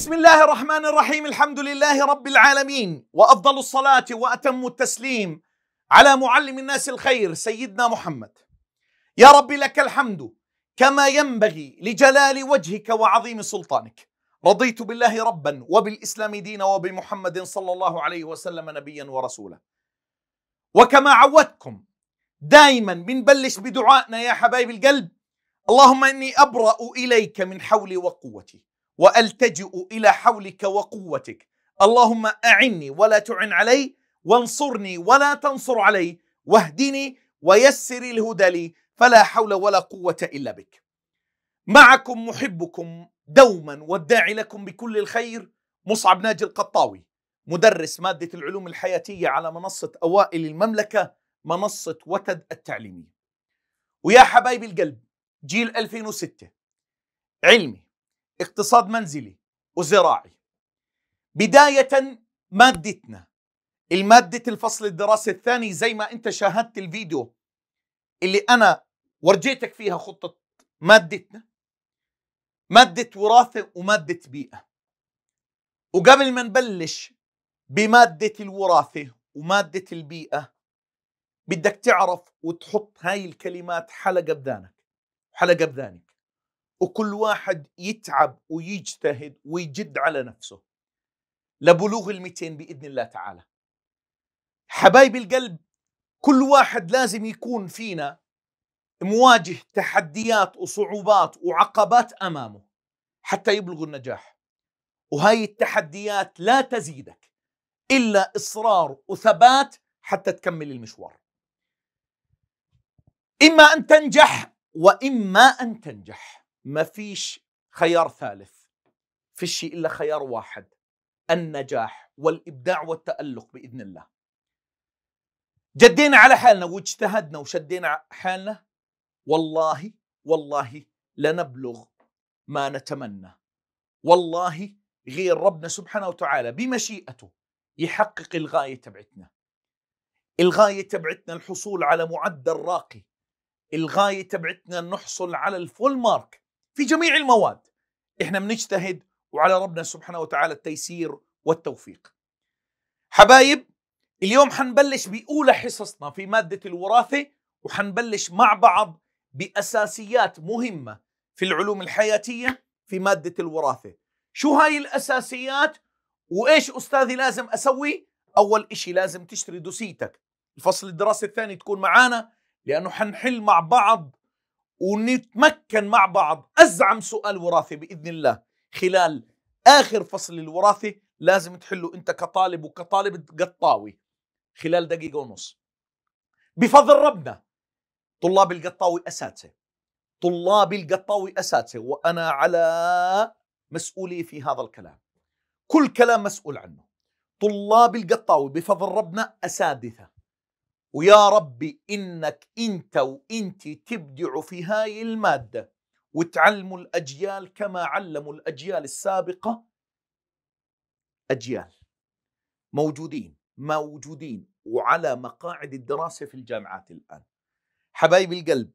بسم الله الرحمن الرحيم الحمد لله رب العالمين وافضل الصلاه واتم التسليم على معلم الناس الخير سيدنا محمد يا رب لك الحمد كما ينبغي لجلال وجهك وعظيم سلطانك رضيت بالله ربا وبالاسلام دينا وبمحمد صلى الله عليه وسلم نبيا ورسولا وكما عودتكم دائما بنبلش بدعائنا يا حبايب القلب اللهم اني ابرا اليك من حولي وقوتي والتجئ الى حولك وقوتك اللهم اعني ولا تعن علي وانصرني ولا تنصر علي واهدني ويسر الهدى لي فلا حول ولا قوه الا بك معكم محبكم دوما والداعي لكم بكل الخير مصعب ناجي القطاوي مدرس ماده العلوم الحياتيه على منصه اوائل المملكه منصه وتد التعليميه ويا حبايب القلب جيل 2006 علمي اقتصاد منزلي وزراعي بداية مادتنا المادة الفصل الدراسي الثاني زي ما انت شاهدت الفيديو اللي انا ورجيتك فيها خطة مادتنا مادة وراثة ومادة بيئة وقبل ما نبلش بمادة الوراثة ومادة البيئة بدك تعرف وتحط هاي الكلمات حلقة بذانك حلقة بذانك وكل واحد يتعب ويجتهد ويجد على نفسه لبلوغ ال 200 باذن الله تعالى. حبايب القلب كل واحد لازم يكون فينا مواجه تحديات وصعوبات وعقبات امامه حتى يبلغ النجاح. وهاي التحديات لا تزيدك الا اصرار وثبات حتى تكمل المشوار. إما أن تنجح وإما أن تنجح ما فيش خيار ثالث فيش إلا خيار واحد النجاح والإبداع والتألق بإذن الله جدينا على حالنا واجتهدنا وشدينا حالنا والله والله لنبلغ ما نتمنى والله غير ربنا سبحانه وتعالى بمشيئته يحقق الغاية تبعتنا الغاية تبعتنا الحصول على معدل راقي الغاية تبعتنا نحصل على الفول مارك في جميع المواد احنا بنجتهد وعلى ربنا سبحانه وتعالى التيسير والتوفيق حبايب اليوم حنبلش بأولى حصصنا في مادة الوراثة وحنبلش مع بعض بأساسيات مهمة في العلوم الحياتية في مادة الوراثة شو هاي الأساسيات وإيش أستاذي لازم أسوي أول إشي لازم تشتري دوسيتك الفصل الدراسي الثاني تكون معانا لأنه حنحل مع بعض ونتمكن مع بعض أزعم سؤال وراثي بإذن الله خلال آخر فصل الوراثة لازم تحله أنت كطالب وكطالب قطاوي خلال دقيقة ونص بفضل ربنا طلاب القطاوي أساتذة طلاب القطاوي أساتذة وأنا على مسؤولية في هذا الكلام كل كلام مسؤول عنه طلاب القطاوي بفضل ربنا أساتذة ويا ربي إنك أنت وأنت تبدعوا في هاي المادة وتعلموا الأجيال كما علموا الأجيال السابقة أجيال موجودين موجودين وعلى مقاعد الدراسة في الجامعات الآن حبايب القلب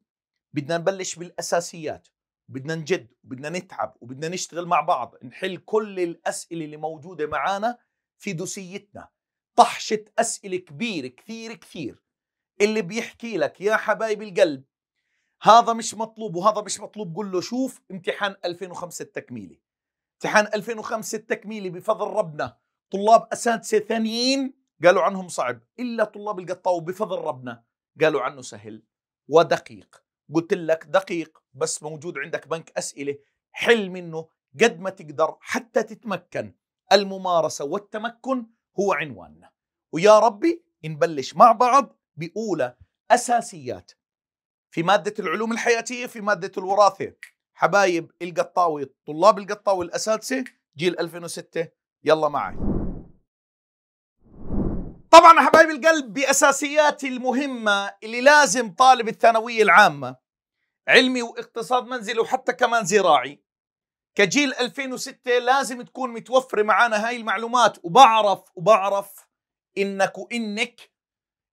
بدنا نبلش بالأساسيات بدنا نجد بدنا نتعب وبدنا نشتغل مع بعض نحل كل الأسئلة اللي موجودة معانا في دوسيتنا طحشة أسئلة كبيرة كثير كثير اللي بيحكي لك يا حبايب القلب هذا مش مطلوب وهذا مش مطلوب قل له شوف امتحان 2005 التكميلي امتحان 2005 التكميلي بفضل ربنا طلاب أساتذة ثانيين قالوا عنهم صعب إلا طلاب القطاوي بفضل ربنا قالوا عنه سهل ودقيق قلت لك دقيق بس موجود عندك بنك أسئلة حل منه قد ما تقدر حتى تتمكن الممارسة والتمكن هو عنواننا ويا ربي نبلش مع بعض بأولى أساسيات في مادة العلوم الحياتية في مادة الوراثة حبايب القطاوي طلاب القطاوي الأساتذة جيل 2006 يلا معي طبعا حبايب القلب بأساسيات المهمة اللي لازم طالب الثانوية العامة علمي واقتصاد منزلي وحتى كمان زراعي كجيل 2006 لازم تكون متوفرة معنا هاي المعلومات وبعرف وبعرف إنك وإنك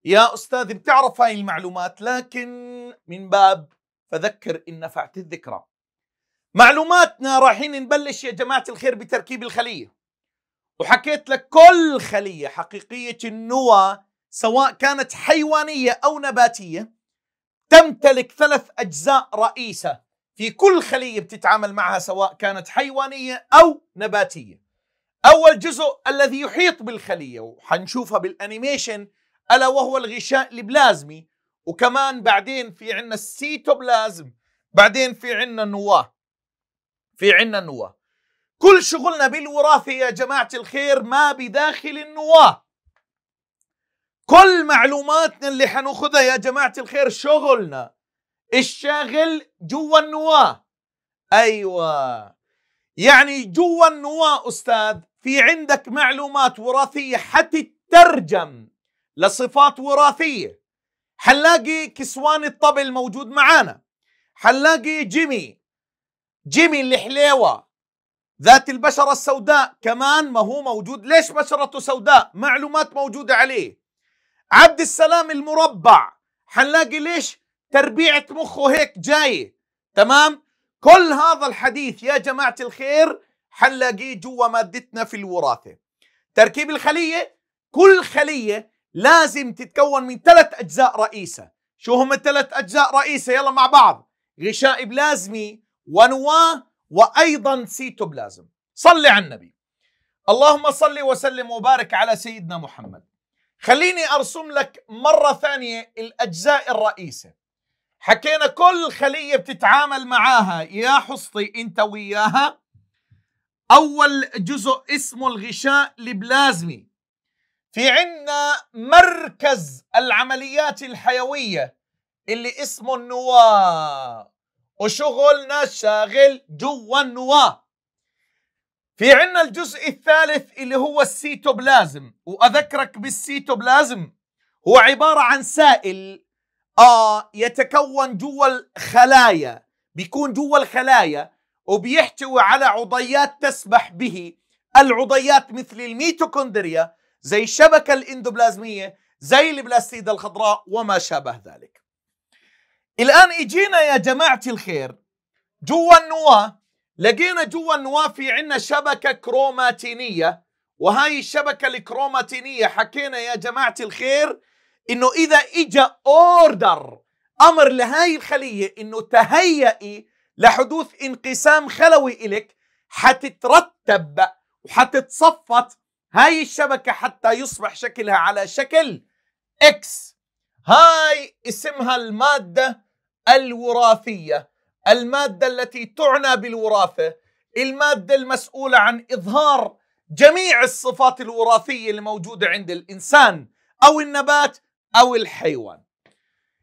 يا أستاذ بتعرف هاي المعلومات لكن من باب فذكر إن نفعت الذكرى معلوماتنا رايحين نبلش يا جماعة الخير بتركيب الخلية وحكيت لك كل خلية حقيقية النوى سواء كانت حيوانية أو نباتية تمتلك ثلاث أجزاء رئيسة في كل خلية بتتعامل معها سواء كانت حيوانية أو نباتية أول جزء الذي يحيط بالخلية وحنشوفها بالأنيميشن ألا وهو الغشاء البلازمي وكمان بعدين في عنا السيتوبلازم بعدين في عنا النواة في عنا النواة كل شغلنا بالوراثة يا جماعة الخير ما بداخل النواة كل معلوماتنا اللي حناخذها يا جماعة الخير شغلنا الشاغل جوا النواة أيوة يعني جوا النواة أستاذ في عندك معلومات وراثية حتترجم لصفات وراثيه حنلاقي كسوان الطبل موجود معانا حنلاقي جيمي جيمي الحليوه ذات البشره السوداء كمان ما هو موجود ليش بشرته سوداء معلومات موجوده عليه عبد السلام المربع حنلاقي ليش تربيعه مخه هيك جايه تمام كل هذا الحديث يا جماعه الخير حنلاقيه جوا مادتنا في الوراثه تركيب الخليه كل خليه لازم تتكون من ثلاث أجزاء رئيسة شو هم الثلاث أجزاء رئيسة يلا مع بعض غشاء بلازمي ونواة وأيضا سيتوبلازم صلي على النبي اللهم صل وسلم وبارك على سيدنا محمد خليني أرسم لك مرة ثانية الأجزاء الرئيسة حكينا كل خلية بتتعامل معاها يا حصتي أنت وياها أول جزء اسمه الغشاء البلازمي في عنا مركز العمليات الحيوية اللي اسمه النواة وشغلنا شاغل جوا النواة في عنا الجزء الثالث اللي هو السيتوبلازم وأذكرك بالسيتوبلازم هو عبارة عن سائل آه يتكون جوا الخلايا بيكون جوا الخلايا وبيحتوي على عضيات تسبح به العضيات مثل الميتوكوندريا زي الشبكة الاندوبلازمية زي البلاستيدة الخضراء وما شابه ذلك الآن إجينا يا جماعة الخير جوا النواة لقينا جوا النواة في عنا شبكة كروماتينية وهاي الشبكة الكروماتينية حكينا يا جماعة الخير إنه إذا إجا أوردر أمر لهاي الخلية إنه تهيئي لحدوث انقسام خلوي إلك حتترتب وحتتصفت هاي الشبكة حتى يصبح شكلها على شكل إكس هاي اسمها المادة الوراثية المادة التي تعنى بالوراثة المادة المسؤولة عن إظهار جميع الصفات الوراثية الموجودة عند الإنسان أو النبات أو الحيوان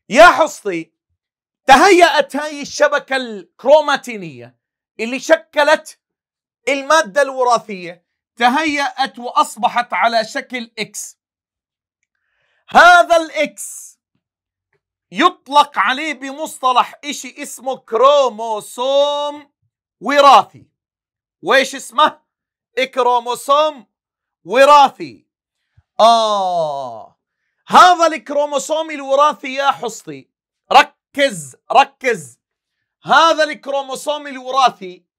يا حصتي تهيأت هاي الشبكة الكروماتينية اللي شكلت المادة الوراثية تهيأت وأصبحت على شكل إكس هذا الإكس يطلق عليه بمصطلح إشي اسمه كروموسوم وراثي وإيش اسمه؟ كروموسوم وراثي آه هذا الكروموسوم الوراثي يا حصتي ركز ركز هذا الكروموسوم الوراثي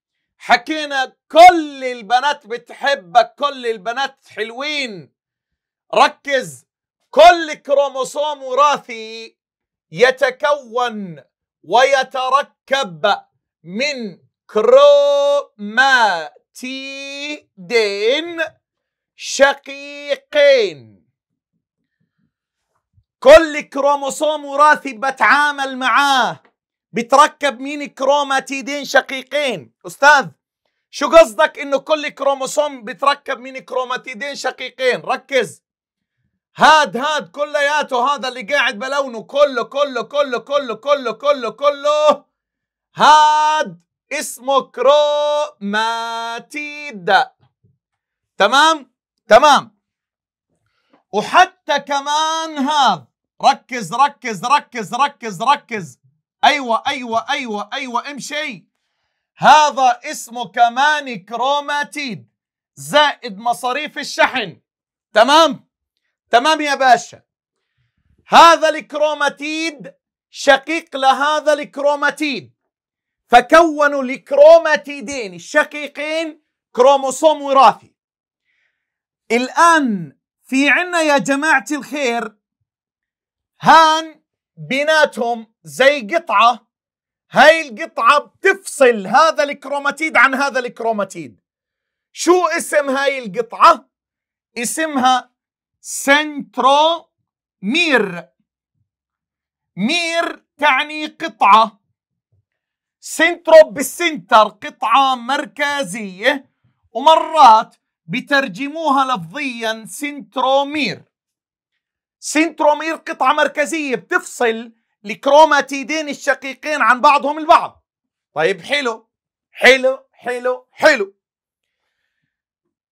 حكينا كل البنات بتحبك كل البنات حلوين ركز كل كروموسوم وراثي يتكون ويتركب من كروماتيدين شقيقين كل كروموسوم وراثي بتعامل معاه بتركب مين كروماتيدين شقيقين أستاذ شو قصدك إنه كل كروموسوم بتركب مين كروماتيدين شقيقين ركز هاد هاد كلياته هذا اللي قاعد بلونه كله كله كله كله كله كله كله هاد اسمه كروماتيد تمام تمام وحتى كمان هذا ركز ركز ركز ركز ركز أيوة أيوة أيوة أيوة امشي هذا اسمه كمان كروماتيد زائد مصاريف الشحن تمام تمام يا باشا هذا الكروماتيد شقيق لهذا الكروماتيد فكونوا الكروماتيدين الشقيقين كروموسوم وراثي الآن في عنا يا جماعة الخير هان بيناتهم زي قطعه هاي القطعه بتفصل هذا الكروماتيد عن هذا الكروماتيد شو اسم هاي القطعه اسمها سنترومير مير تعني قطعه سنترو بالسنتر قطعه مركزيه ومرات بترجموها لفظيا سنترومير سنترومير قطعة مركزية بتفصل الكروماتيدين الشقيقين عن بعضهم البعض طيب حلو حلو حلو حلو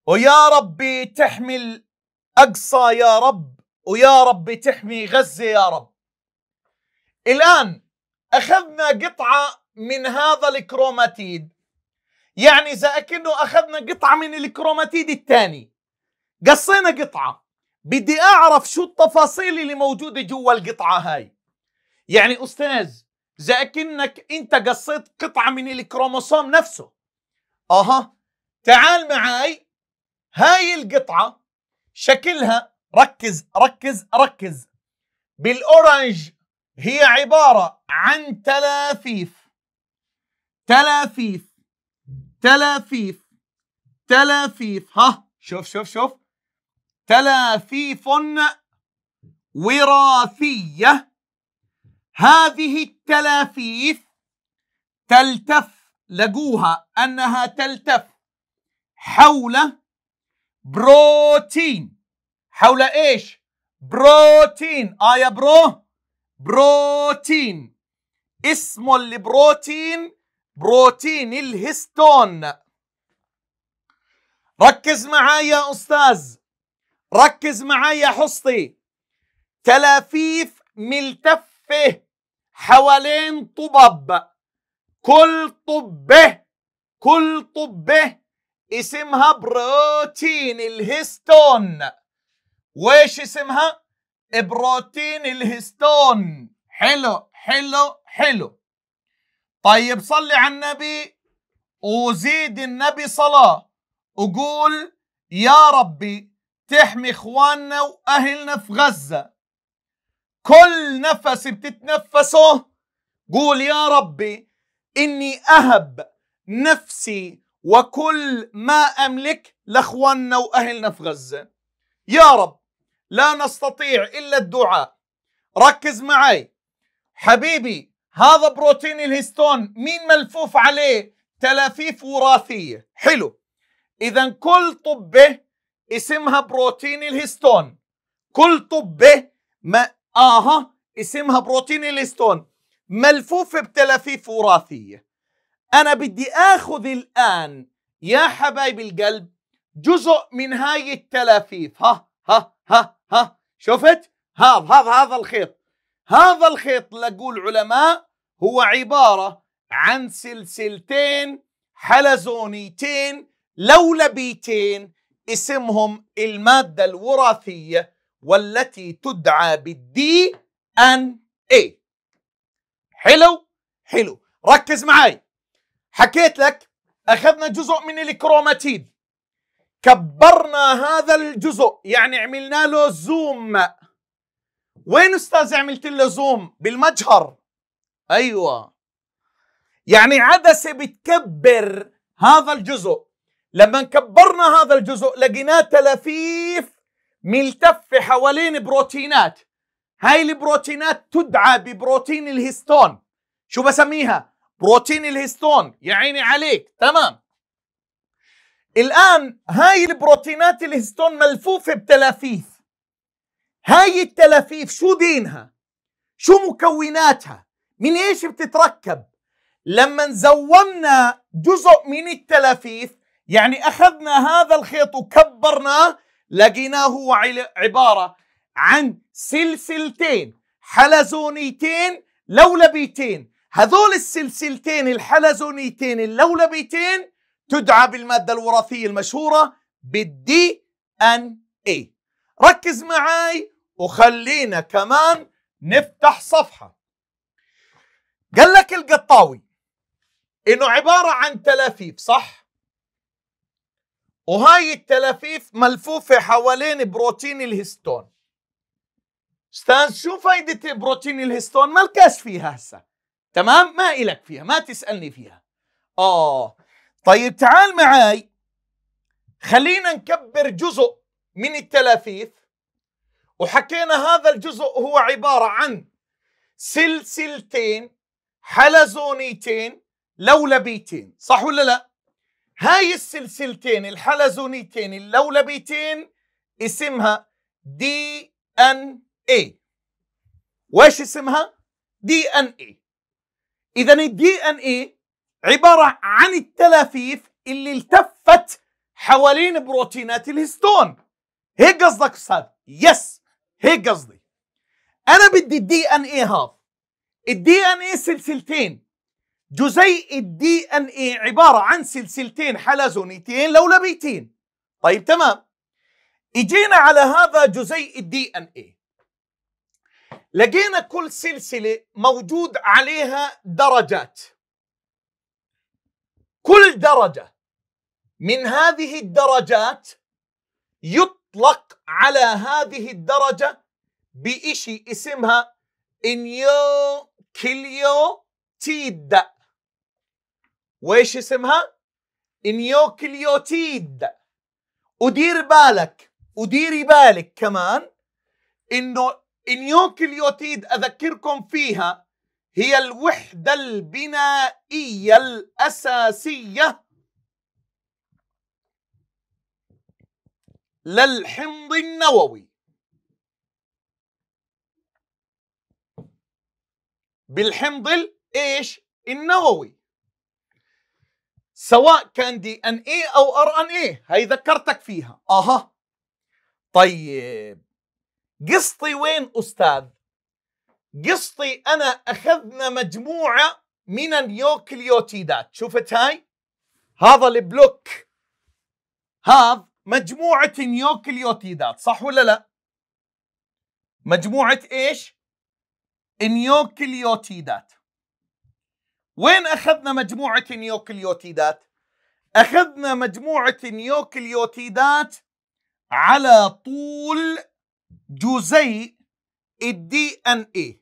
ويا ربي تحمي الأقصى يا رب ويا ربي تحمي غزة يا رب الآن أخذنا قطعة من هذا الكروماتيد يعني زي أكنه أخذنا قطعة من الكروماتيد الثاني قصينا قطعة بدي اعرف شو التفاصيل اللي موجوده جوا القطعه هاي يعني استاذ زي كأنك انت قصيت قطعه من الكروموسوم نفسه اها تعال معاي هاي القطعه شكلها ركز ركز ركز بالاورنج هي عباره عن تلافيف تلافيف تلافيف تلافيف ها شوف شوف شوف تلافيف وراثية هذه التلافيف تلتف لقوها أنها تلتف حول بروتين حول إيش؟ بروتين آه يا برو بروتين اسم البروتين بروتين الهستون ركز معايا يا أستاذ ركز معي يا حصتي تلافيف ملتفه حوالين طبب كل طبه كل طبه اسمها بروتين الهستون ويش اسمها؟ بروتين الهستون حلو حلو حلو طيب صلي على النبي وزيد النبي صلاة وقول يا ربي تحمي اخواننا واهلنا في غزه كل نفس بتتنفسه قول يا ربي اني اهب نفسي وكل ما املك لاخواننا واهلنا في غزه يا رب لا نستطيع الا الدعاء ركز معي حبيبي هذا بروتين الهستون مين ملفوف عليه تلافيف وراثيه حلو اذا كل طبه اسمها بروتين الهستون كل طبة ما آها اسمها بروتين الهستون ملفوفة بتلافيف وراثية أنا بدي آخذ الآن يا حبايب القلب جزء من هاي التلافيف ها ها ها ها شفت هذا هذا هذا الخيط هذا الخيط لقول علماء هو عبارة عن سلسلتين حلزونيتين لولبيتين اسمهم المادة الوراثية والتي تدعى بالدي ان اي حلو حلو ركز معي حكيت لك اخذنا جزء من الكروماتيد كبرنا هذا الجزء يعني عملنا له زوم وين استاذ عملت له زوم بالمجهر ايوه يعني عدسه بتكبر هذا الجزء لما كبرنا هذا الجزء لقيناه تلفيف ملتف حوالين بروتينات هاي البروتينات تدعى ببروتين الهستون شو بسميها بروتين الهستون يا عيني عليك تمام الآن هاي البروتينات الهستون ملفوفة بتلافيف هاي التلافيف شو دينها شو مكوناتها من ايش بتتركب لما زومنا جزء من التلافيف يعني أخذنا هذا الخيط وكبرناه لقيناه هو عبارة عن سلسلتين حلزونيتين لولبيتين هذول السلسلتين الحلزونيتين اللولبيتين تدعى بالمادة الوراثية المشهورة بالدي ان اي ركز معاي وخلينا كمان نفتح صفحة قال لك القطاوي انه عبارة عن تلافيف صح؟ وهاي التلافيف ملفوفة حوالين بروتين الهستون استاذ شو فايدة بروتين الهستون مالكاش فيها هسه تمام ما إلك فيها ما تسألني فيها آه طيب تعال معاي خلينا نكبر جزء من التلافيف وحكينا هذا الجزء هو عبارة عن سلسلتين حلزونيتين لولبيتين صح ولا لا هاي السلسلتين الحلزونيتين اللولبيتين اسمها دي ان اي وايش اسمها دي ان اي اذا الدي ان اي عباره عن التلافيف اللي التفت حوالين بروتينات الهستون هيك قصدك استاذ يس هيك قصدي انا بدي الدي ان اي هذا الدي ان اي سلسلتين جزيء الدي ان اي عباره عن سلسلتين حلزونيتين لولبيتين طيب تمام اجينا على هذا جزيء الدي ان اي لقينا كل سلسله موجود عليها درجات كل درجه من هذه الدرجات يطلق على هذه الدرجه بشيء اسمها انيو كيليو تيدا وايش اسمها؟ النيوكليوتيد ودير بالك وديري بالك كمان انه النيوكليوتيد اذكركم فيها هي الوحدة البنائية الأساسية للحمض النووي بالحمض ايش النووي سواء كان دي ان اي او ار ان إيه، اي هي ذكرتك فيها اها طيب قصتي وين استاذ قصتي انا اخذنا مجموعه من النيوكليوتيدات شفت هاي هذا البلوك هذا مجموعه نيوكليوتيدات صح ولا لا مجموعه ايش نيوكليوتيدات وين أخذنا مجموعة نيوكليوتيدات أخذنا مجموعة نيوكليوتيدات على طول جزيء الدي ان اي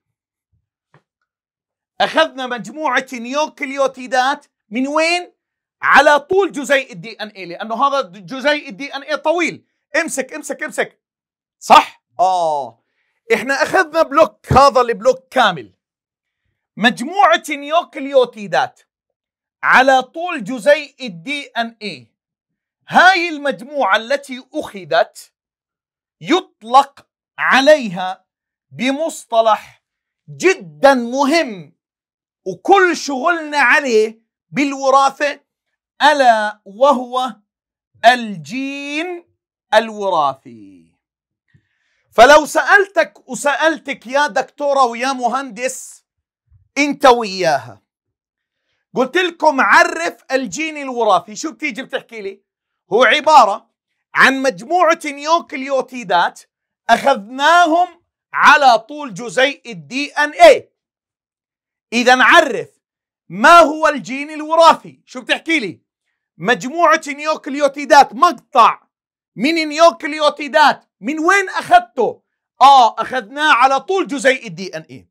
اخذنا مجموعه نيوكليوتيدات من وين على طول جزيء الدي ان اي لانه هذا جزيء الدي ان اي طويل امسك امسك امسك صح اه احنا اخذنا بلوك هذا البلوك كامل مجموعة نيوكليوتيدات على طول جزيء الدي ان اي هاي المجموعة التي أخذت يطلق عليها بمصطلح جدا مهم وكل شغلنا عليه بالوراثة ألا وهو الجين الوراثي فلو سألتك وسألتك يا دكتورة ويا مهندس انت وياها قلت لكم عرف الجين الوراثي شو بتيجي بتحكي لي هو عبارة عن مجموعة نيوكليوتيدات أخذناهم على طول جزيء الدي ان اي إذا عرف ما هو الجين الوراثي شو بتحكي لي مجموعة نيوكليوتيدات مقطع من نيوكليوتيدات من وين أخذته آه أخذناه على طول جزيء الدي ان اي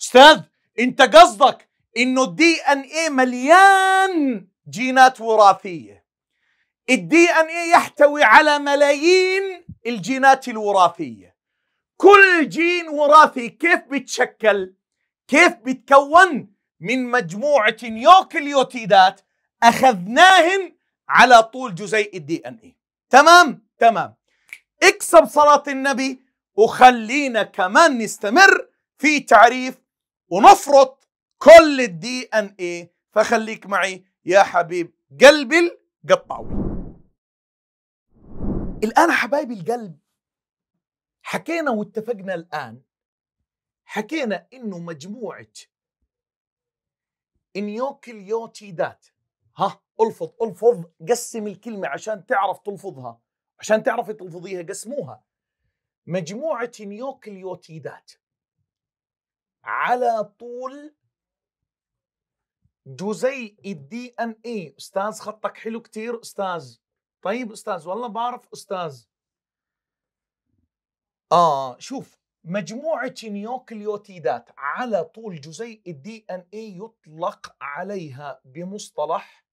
أستاذ انت قصدك انه الدي ان اي مليان جينات وراثيه الدي ان اي يحتوي على ملايين الجينات الوراثيه كل جين وراثي كيف بيتشكل كيف بيتكون من مجموعه نيوكليوتيدات اخذناهن على طول جزيء الدي ان اي تمام تمام اكسب صلاه النبي وخلينا كمان نستمر في تعريف ونفرط كل الدي ان ايه فخليك معي يا حبيب قلبي القطاوي الان حبايب القلب حكينا واتفقنا الان حكينا انه مجموعه انيوكليوتيدات ها الفظ الفظ قسم الكلمه عشان تعرف تلفظها عشان تعرف تلفظيها قسموها مجموعه نيوكليوتيدات على طول جزيء الدي ان اي استاذ خطك حلو كثير استاذ طيب استاذ والله بعرف استاذ اه شوف مجموعة نيوكليوتيدات على طول جزيء الدي ان اي يطلق عليها بمصطلح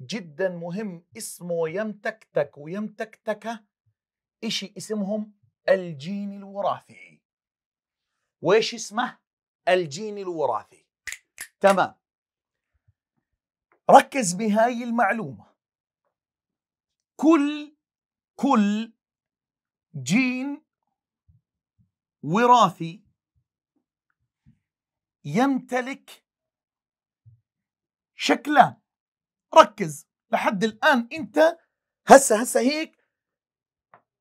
جدا مهم اسمه يمتكتك ويمتكتكة اشي اسمهم الجين الوراثي وايش اسمه؟ الجين الوراثي تمام ركز بهاي المعلومة كل كل جين وراثي يمتلك شكلان ركز لحد الآن أنت هسه هسه هيك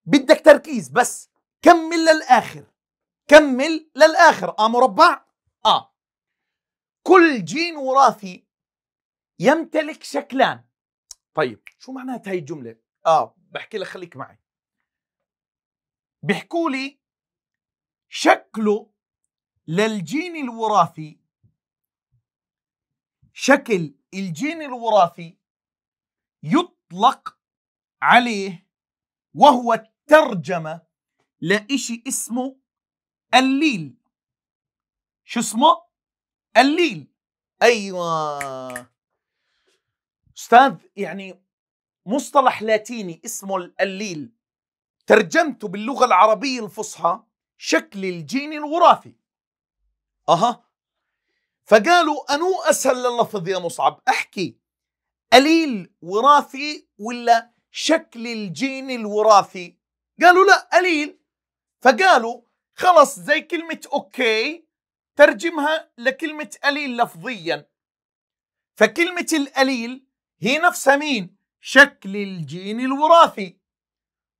بدك تركيز بس كمل للآخر كمل للآخر أ مربع أ كل جين وراثي يمتلك شكلان طيب شو معنات هاي الجملة؟ آه بحكي لك خليك معي بيحكوا لي شكله للجين الوراثي شكل الجين الوراثي يطلق عليه وهو الترجمة لإشي اسمه الليل شو اسمه؟ الليل ايوه استاذ يعني مصطلح لاتيني اسمه الليل ترجمته باللغه العربيه الفصحى شكل الجين الوراثي اها فقالوا انو اسهل اللفظ يا مصعب احكي قليل وراثي ولا شكل الجين الوراثي قالوا لا قليل فقالوا خلص زي كلمة أوكي ترجمها لكلمة أليل لفظيا فكلمة الأليل هي نفسها مين؟ شكل الجين الوراثي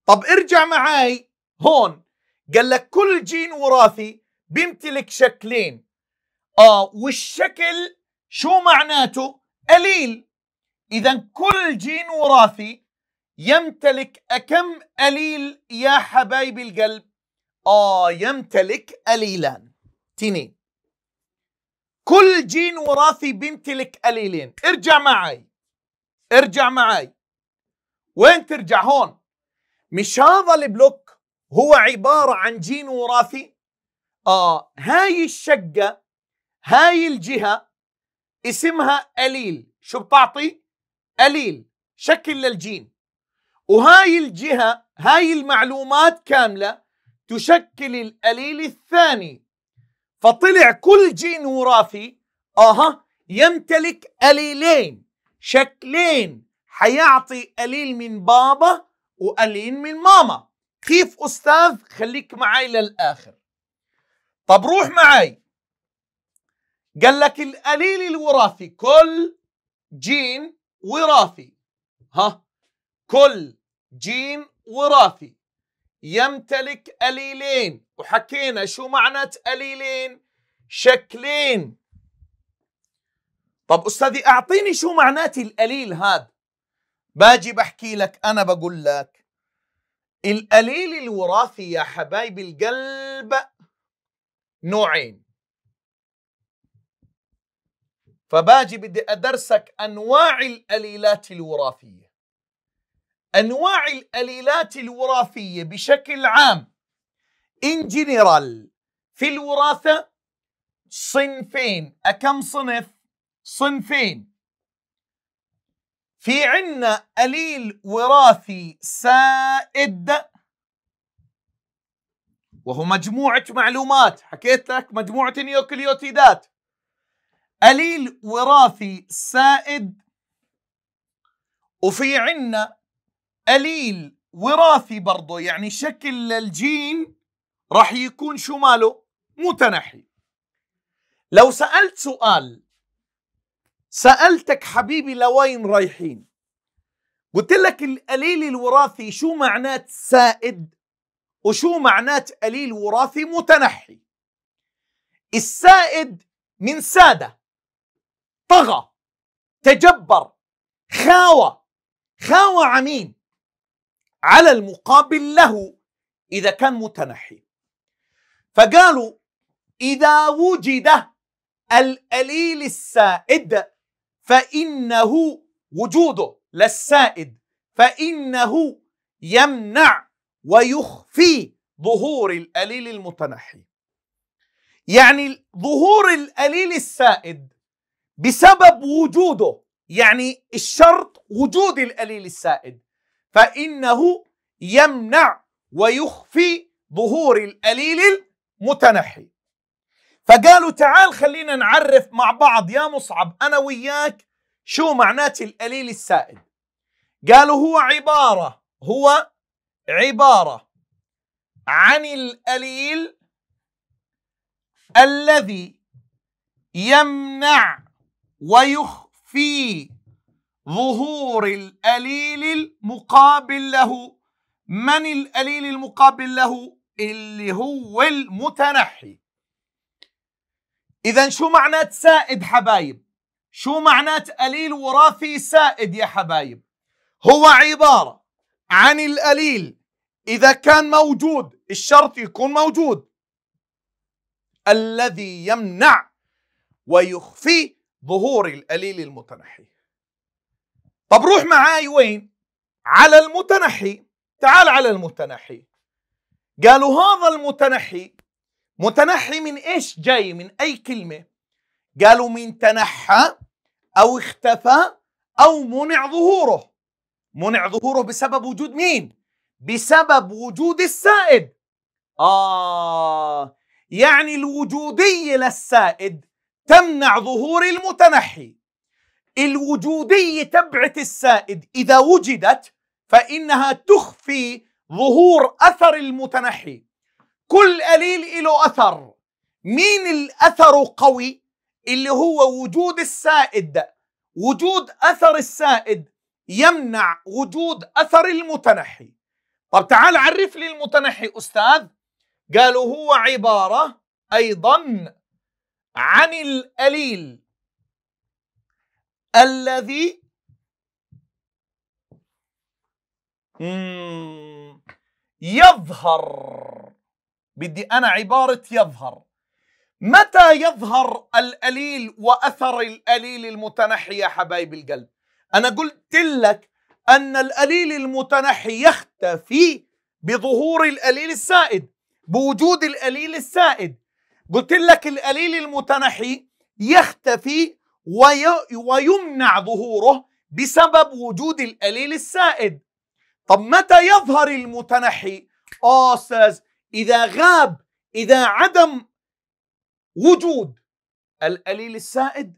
طب ارجع معاي هون قال لك كل جين وراثي بيمتلك شكلين آه والشكل شو معناته؟ أليل إذا كل جين وراثي يمتلك أكم أليل يا حبايب القلب؟ آه يمتلك أليلان تنين كل جين وراثي بيمتلك أليلين ارجع معي ارجع معي وين ترجع هون مش هذا البلوك هو عبارة عن جين وراثي آه هاي الشقة هاي الجهة اسمها أليل شو بتعطي أليل شكل للجين وهاي الجهة هاي المعلومات كاملة تشكل الأليل الثاني فطلع كل جين وراثي اها يمتلك أليلين شكلين حيعطي أليل من بابا وأليل من ماما كيف أستاذ خليك معي للآخر طب روح معي قال لك الأليل الوراثي كل جين وراثي ها كل جين وراثي يمتلك أليلين وحكينا شو معنى أليلين شكلين طب أستاذي أعطيني شو معنات الأليل هذا باجي بحكي لك أنا بقول لك الأليل الوراثي يا حبايب القلب نوعين فباجي بدي أدرسك أنواع الأليلات الوراثية انواع الاليلات الوراثيه بشكل عام ان جنرال في الوراثه صنفين اكم صنف صنفين في عنا أليل وراثي سائد وهو مجموعة معلومات حكيت لك مجموعة نيوكليوتيدات أليل وراثي سائد وفي عنا قليل وراثي برضه يعني شكل الجين راح يكون شو ماله متنحي لو سألت سؤال سألتك حبيبي لوين رايحين قلت لك القليل الوراثي شو معناه سائد وشو معناه قليل وراثي متنحي السائد من سادة طغى تجبر خاوى خاوى عمين على المقابل له إذا كان متنحي فقالوا إذا وجد القليل السائد فإنه وجوده للسائد فإنه يمنع ويخفي ظهور القليل المتنحي يعني ظهور القليل السائد بسبب وجوده يعني الشرط وجود القليل السائد فإنه يمنع ويخفي ظهور القليل المتنحي فقالوا تعال خلينا نعرف مع بعض يا مصعب أنا وياك شو معنات القليل السائد قالوا هو عبارة هو عبارة عن القليل الذي يمنع ويخفي ظهور القليل المقابل له من القليل المقابل له اللي هو المتنحي اذا شو معنات سائد حبايب شو معنات قليل وراثي سائد يا حبايب هو عبارة عن القليل إذا كان موجود الشرط يكون موجود الذي يمنع ويخفي ظهور القليل المتنحي طب روح معاي وين على المتنحي تعال على المتنحي قالوا هذا المتنحي متنحي من ايش جاي من اي كلمه قالوا من تنحى او اختفى او منع ظهوره منع ظهوره بسبب وجود مين بسبب وجود السائد اه يعني الوجوديه للسائد تمنع ظهور المتنحي الوجودية تبعت السائد إذا وجدت فإنها تخفي ظهور أثر المتنحي كل قليل له أثر مين الأثر قوي اللي هو وجود السائد وجود أثر السائد يمنع وجود أثر المتنحي طب تعال عرف لي المتنحي أستاذ قالوا هو عبارة أيضا عن القليل الذي يظهر بدي انا عباره يظهر متى يظهر القليل واثر القليل المتنحي يا حبايب القلب انا قلت لك ان القليل المتنحي يختفي بظهور القليل السائد بوجود القليل السائد قلت لك القليل المتنحي يختفي ويمنع ظهوره بسبب وجود الاليل السائد طب متى يظهر المتنحي اه استاذ اذا غاب اذا عدم وجود الاليل السائد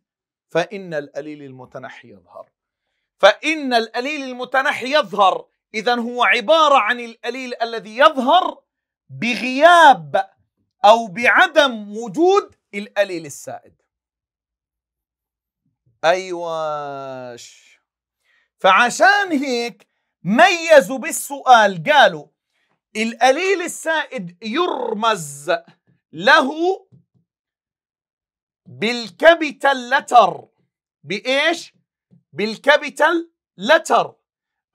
فان القليل المتنحي يظهر فان القليل المتنحي يظهر اذا هو عباره عن القليل الذي يظهر بغياب او بعدم وجود الاليل السائد ايوه فعشان هيك ميزوا بالسؤال قالوا القليل السائد يرمز له بالكابيتال لتر بإيش؟ بالكابيتال لتر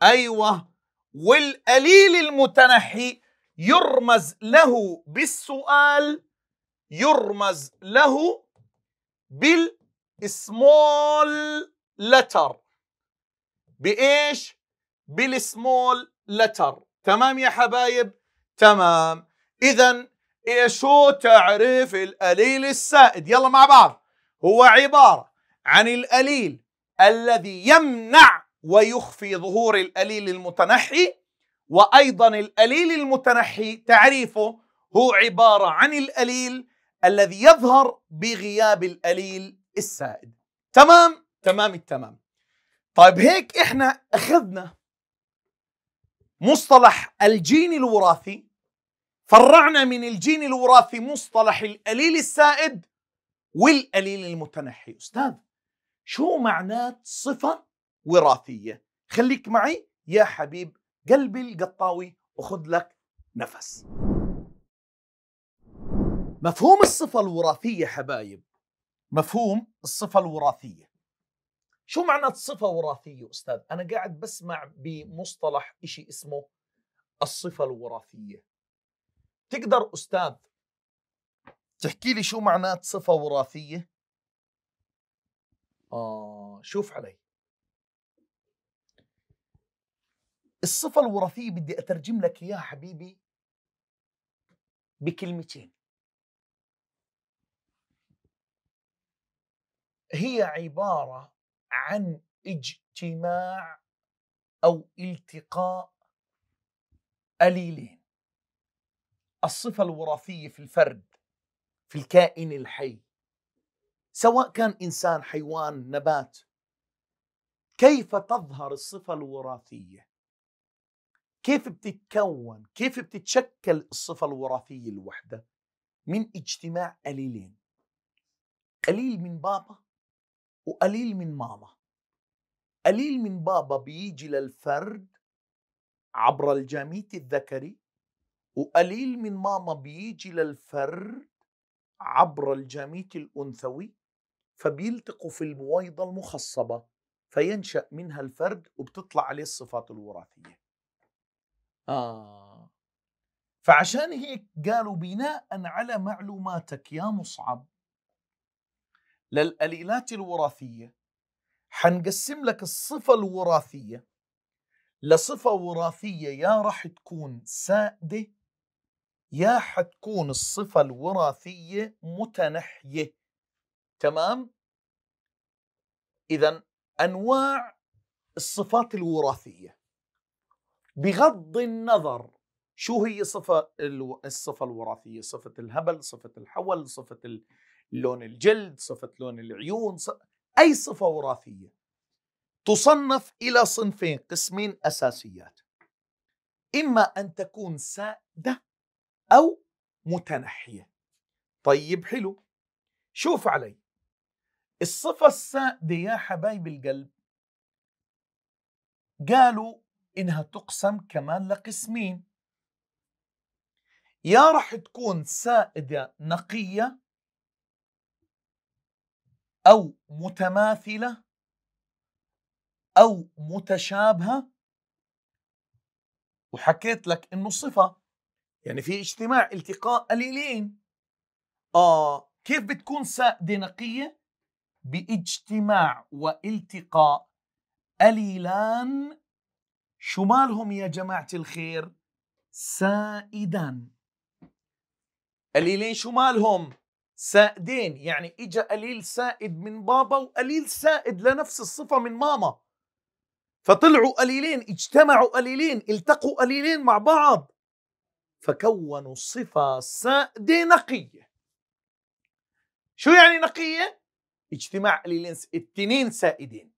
أيوة والقليل المتنحي يرمز له بالسؤال يرمز له بال سمول لتر بايش بالسمول لتر تمام يا حبايب تمام اذا إيه شو تعريف القليل السائد يلا مع بعض هو عباره عن القليل الذي يمنع ويخفي ظهور القليل المتنحي وايضا القليل المتنحي تعريفه هو عباره عن القليل الذي يظهر بغياب القليل السائد تمام تمام التمام طيب هيك احنا اخذنا مصطلح الجين الوراثي فرعنا من الجين الوراثي مصطلح الأليل السائد والأليل المتنحي أستاذ شو معنات صفة وراثية خليك معي يا حبيب قلبي القطاوي وخذ لك نفس مفهوم الصفة الوراثية حبايب مفهوم الصفة الوراثية شو معنى صفة وراثية أستاذ؟ أنا قاعد بسمع بمصطلح إشي اسمه الصفة الوراثية تقدر أستاذ تحكي لي شو معنى صفة وراثية؟ آه شوف علي الصفة الوراثية بدي أترجم لك إياها حبيبي بكلمتين هي عباره عن اجتماع او التقاء قليلين الصفه الوراثيه في الفرد في الكائن الحي سواء كان انسان حيوان نبات كيف تظهر الصفه الوراثيه كيف بتتكون كيف بتتشكل الصفه الوراثيه الوحده من اجتماع قليلين قليل من بابا وقليل من ماما قليل من بابا بيجي للفرد عبر الجاميت الذكري وقليل من ماما بيجي للفرد عبر الجاميت الأنثوي فبيلتقوا في البويضة المخصبة فينشأ منها الفرد وبتطلع عليه الصفات الوراثية آه فعشان هيك قالوا بناء على معلوماتك يا مصعب للأليلات الوراثية حنقسم لك الصفة الوراثية لصفة وراثية يا راح تكون سائدة يا حتكون الصفة الوراثية متنحية تمام؟ إذا أنواع الصفات الوراثية بغض النظر شو هي صفة الصفة الوراثية صفة الهبل صفة الحول صفة لون الجلد صفة لون العيون أي صفة وراثية تصنف إلى صنفين قسمين أساسيات إما أن تكون سادة أو متنحية طيب حلو شوف علي الصفة السادة يا حبايب القلب قالوا إنها تقسم كمان لقسمين يا رح تكون سائدة نقية أو متماثلة أو متشابهة وحكيت لك إنه صفة يعني في اجتماع التقاء قليلين آه كيف بتكون سائدة نقية؟ باجتماع والتقاء قليلان مالهم يا جماعة الخير سائدان قليلين مالهم؟ سائدين يعني اجى قليل سائد من بابا وقليل سائد لنفس الصفة من ماما فطلعوا قليلين اجتمعوا قليلين التقوا قليلين مع بعض فكونوا صفة سائدة نقية شو يعني نقية؟ اجتماع قليلين اثنين سائدين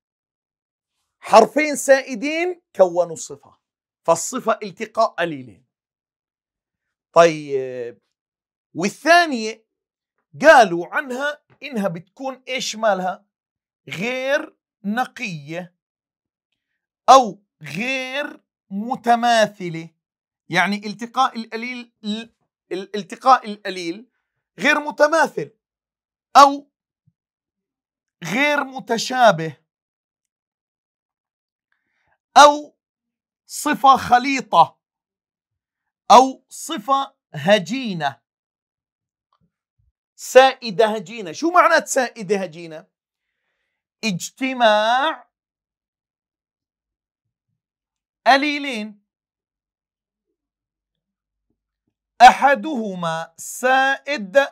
حرفين سائدين كونوا صفة فالصفة التقاء قليلين طيب والثانية قالوا عنها انها بتكون ايش مالها غير نقيه او غير متماثله يعني التقاء القليل الالتقاء القليل غير متماثل او غير متشابه او صفه خليطه او صفه هجينه سائدة هجينة شو معنى سائدة هجينة اجتماع قليلين احدهما سائد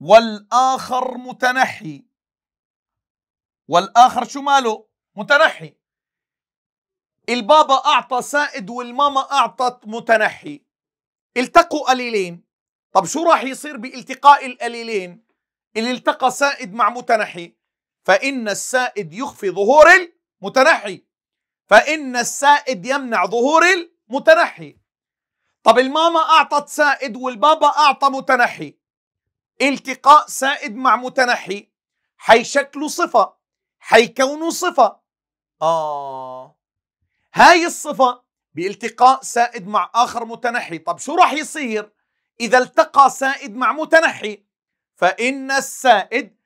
والاخر متنحي والاخر شو ماله متنحي البابا اعطى سائد والماما اعطت متنحي التقوا قليلين طب شو راح يصير بالتقاء القليلين اللي التقى سائد مع متنحي فإن السائد يخفي ظهور المتنحي فإن السائد يمنع ظهور المتنحي طب الماما أعطت سائد والبابا أعطى متنحي التقاء سائد مع متنحي حيشكلوا صفة حيكونوا صفة آه هاي الصفة بالتقاء سائد مع آخر متنحي طب شو راح يصير إذا التقى سائد مع متنحي فإن السائد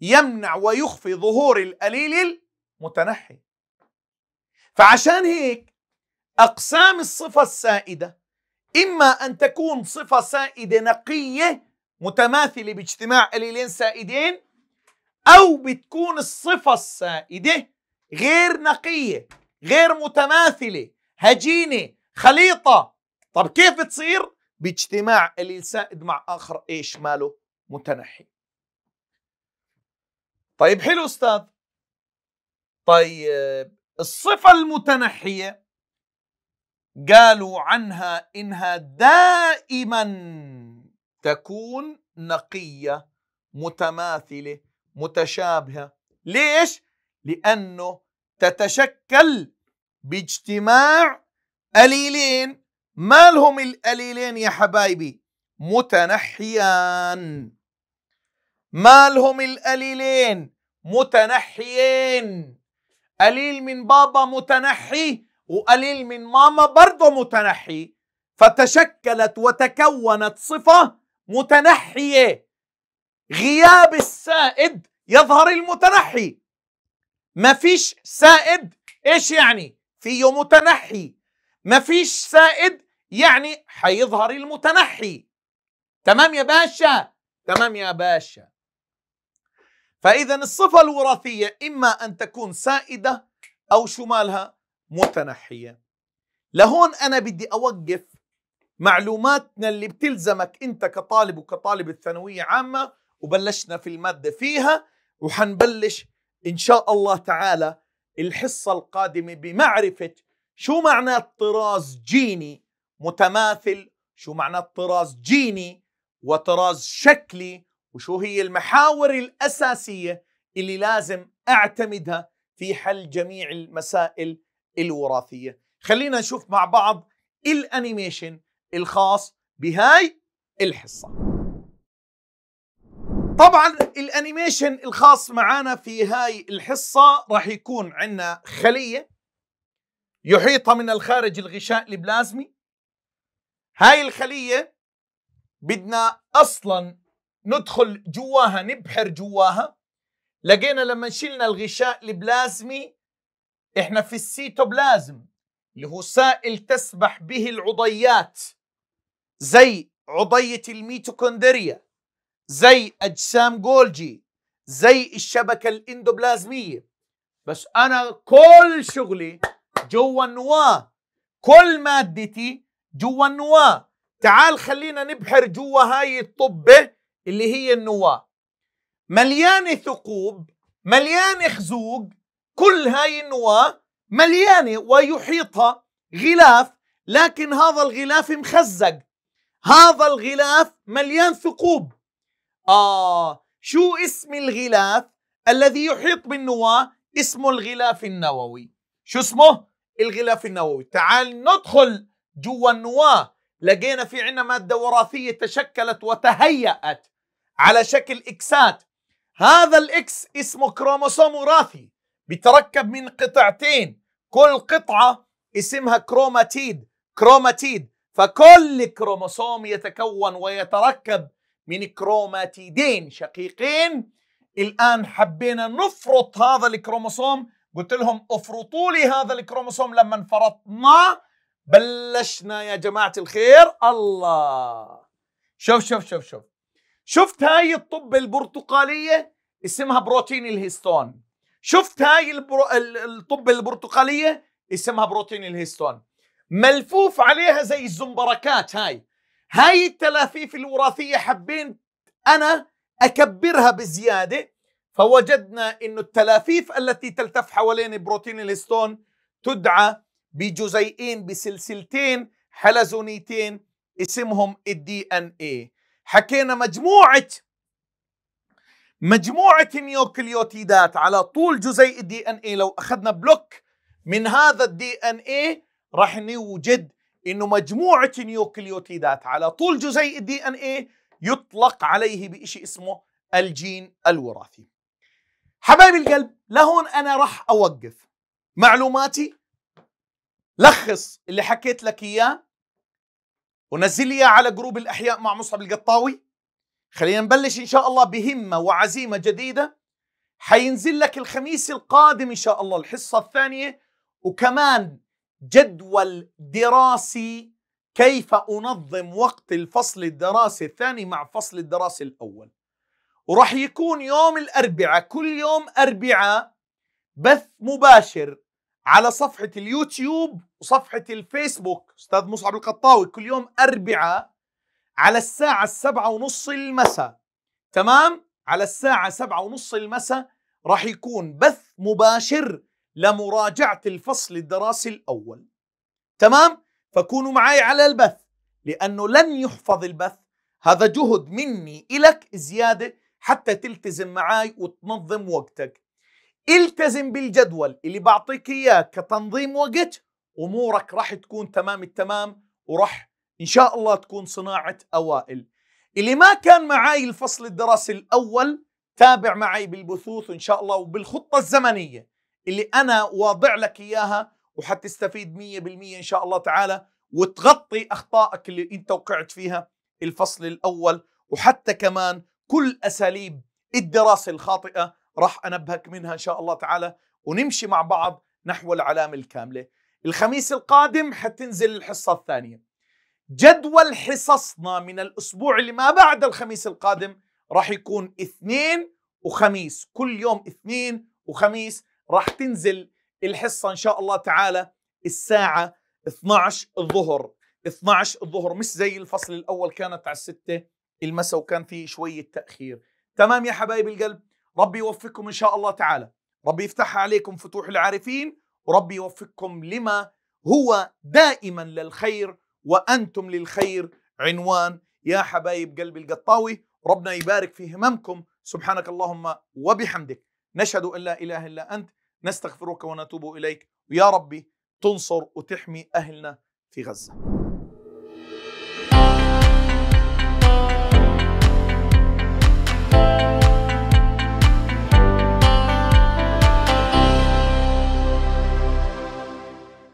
يمنع ويخفي ظهور القليل المتنحي فعشان هيك أقسام الصفة السائدة إما أن تكون صفة سائدة نقية متماثلة باجتماع قليلين سائدين أو بتكون الصفة السائدة غير نقية غير متماثلة هجينة خليطة طب كيف بتصير؟ باجتماع السائد مع آخر إيش ماله متنحي طيب حلو أستاذ طيب الصفة المتنحية قالوا عنها إنها دائما تكون نقية متماثلة متشابهة ليش؟ لأنه تتشكل باجتماع قليلين مالهم القليلين يا حبايبي متنحيان مالهم القليلين متنحيين قليل من بابا متنحي وقليل من ماما برضه متنحي فتشكلت وتكونت صفة متنحية غياب السائد يظهر المتنحي مفيش سائد ايش يعني فيه متنحي مفيش سائد يعني حيظهر المتنحي تمام يا باشا تمام يا باشا فإذا الصفة الوراثية إما أن تكون سائدة أو شمالها متنحية لهون أنا بدي أوقف معلوماتنا اللي بتلزمك أنت كطالب وكطالب الثانوية عامة وبلشنا في المادة فيها وحنبلش إن شاء الله تعالى الحصة القادمة بمعرفة شو معنى الطراز جيني متماثل شو معنى الطراز جيني وطراز شكلي وشو هي المحاور الأساسية اللي لازم أعتمدها في حل جميع المسائل الوراثية خلينا نشوف مع بعض الأنيميشن الخاص بهاي الحصة طبعا الانيميشن الخاص معانا في هاي الحصة راح يكون عندنا خلية يحيطها من الخارج الغشاء البلازمي هاي الخليه بدنا اصلا ندخل جواها نبحر جواها لقينا لما شلنا الغشاء البلازمي احنا في السيتوبلازم اللي هو سائل تسبح به العضيات زي عضية الميتوكوندريا زي أجسام جولجي زي الشبكة الإندوبلازمية بس أنا كل شغلي جوا النواة كل مادتي جوا النواه تعال خلينا نبحر جوا هاي الطبة اللي هي النواة مليانة ثقوب مليانة خزوق كل هاي النواة مليانة ويحيطها غلاف لكن هذا الغلاف مخزق هذا الغلاف مليان ثقوب آه شو اسم الغلاف الذي يحيط بالنواة اسمه الغلاف النووي شو اسمه الغلاف النووي تعال ندخل جوا النواه لقينا في عنا ماده وراثيه تشكلت وتهيأت على شكل اكسات هذا الاكس اسمه كروموسوم وراثي بيتركب من قطعتين كل قطعه اسمها كروماتيد كروماتيد فكل كروموسوم يتكون ويتركب من كروماتيدين شقيقين الان حبينا نفرط هذا الكروموسوم قلت لهم افرطوا لي هذا الكروموسوم لما فرطناه بلشنا يا جماعة الخير الله شوف شوف شوف شوف شفت هاي الطبة البرتقالية اسمها بروتين الهيستون شفت هاي البرو... الطبة البرتقالية اسمها بروتين الهيستون ملفوف عليها زي الزنبركات هاي هاي التلافيف الوراثية حابين أنا أكبرها بزيادة فوجدنا أن التلافيف التي تلتف حوالين بروتين الهيستون تدعى بجزيئين بسلسلتين حلزونيتين اسمهم الدي ان اي حكينا مجموعه مجموعه نيوكليوتيدات على طول جزيء الدي ان اي لو اخذنا بلوك من هذا الدي ان اي راح نوجد انه مجموعه نيوكليوتيدات على طول جزيء الدي ان اي يطلق عليه بشيء اسمه الجين الوراثي. حبايب القلب لهون انا راح اوقف معلوماتي لخص اللي حكيت لك اياه ونزل اياه على جروب الاحياء مع مصعب القطاوي خلينا نبلش ان شاء الله بهمه وعزيمه جديده حينزل لك الخميس القادم ان شاء الله الحصه الثانيه وكمان جدول دراسي كيف انظم وقت الفصل الدراسي الثاني مع فصل الدراسي الاول وراح يكون يوم الاربعاء كل يوم اربعاء بث مباشر على صفحة اليوتيوب وصفحة الفيسبوك أستاذ مصعب القطاوي كل يوم أربعة على الساعة السبعة ونص المساء تمام؟ على الساعة سبعة ونص المساء راح يكون بث مباشر لمراجعة الفصل الدراسي الأول تمام؟ فكونوا معي على البث لأنه لن يحفظ البث هذا جهد مني إلك زيادة حتى تلتزم معي وتنظم وقتك التزم بالجدول اللي بعطيك اياه كتنظيم وقت امورك راح تكون تمام التمام وراح ان شاء الله تكون صناعه اوائل اللي ما كان معاي الفصل الدراسي الاول تابع معي بالبثوث ان شاء الله وبالخطه الزمنيه اللي انا واضع لك اياها وحتستفيد 100% ان شاء الله تعالى وتغطي اخطائك اللي انت وقعت فيها الفصل الاول وحتى كمان كل اساليب الدراسه الخاطئه راح انبهك منها ان شاء الله تعالى ونمشي مع بعض نحو العلامه الكامله الخميس القادم حتنزل الحصه الثانيه جدول حصصنا من الاسبوع اللي ما بعد الخميس القادم راح يكون اثنين وخميس كل يوم اثنين وخميس راح تنزل الحصه ان شاء الله تعالى الساعه 12 الظهر 12 الظهر مش زي الفصل الاول كانت على الستة المساء وكان في شويه تاخير تمام يا حبايب القلب ربي يوفقكم إن شاء الله تعالى ربي يفتح عليكم فتوح العارفين وربي يوفقكم لما هو دائما للخير وأنتم للخير عنوان يا حبايب قلب القطاوي ربنا يبارك في هممكم سبحانك اللهم وبحمدك نشهد أن لا إله إلا أنت نستغفرك ونتوب إليك ويا ربي تنصر وتحمي أهلنا في غزة